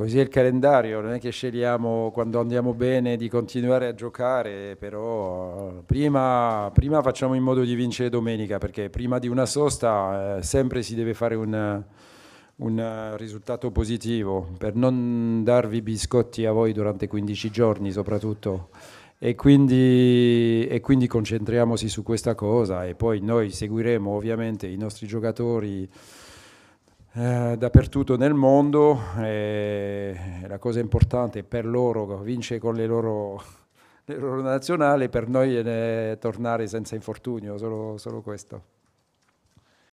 Così è il calendario, non è che scegliamo quando andiamo bene di continuare a giocare, però prima, prima facciamo in modo di vincere domenica, perché prima di una sosta eh, sempre si deve fare un, un eh, risultato positivo, per non darvi biscotti a voi durante 15 giorni soprattutto. E quindi, e quindi, concentriamoci su questa cosa e poi noi seguiremo ovviamente i nostri giocatori eh, dappertutto nel mondo, eh, la cosa importante per loro vince con le loro, le loro nazionali, per noi è eh, tornare senza infortunio, solo, solo questo.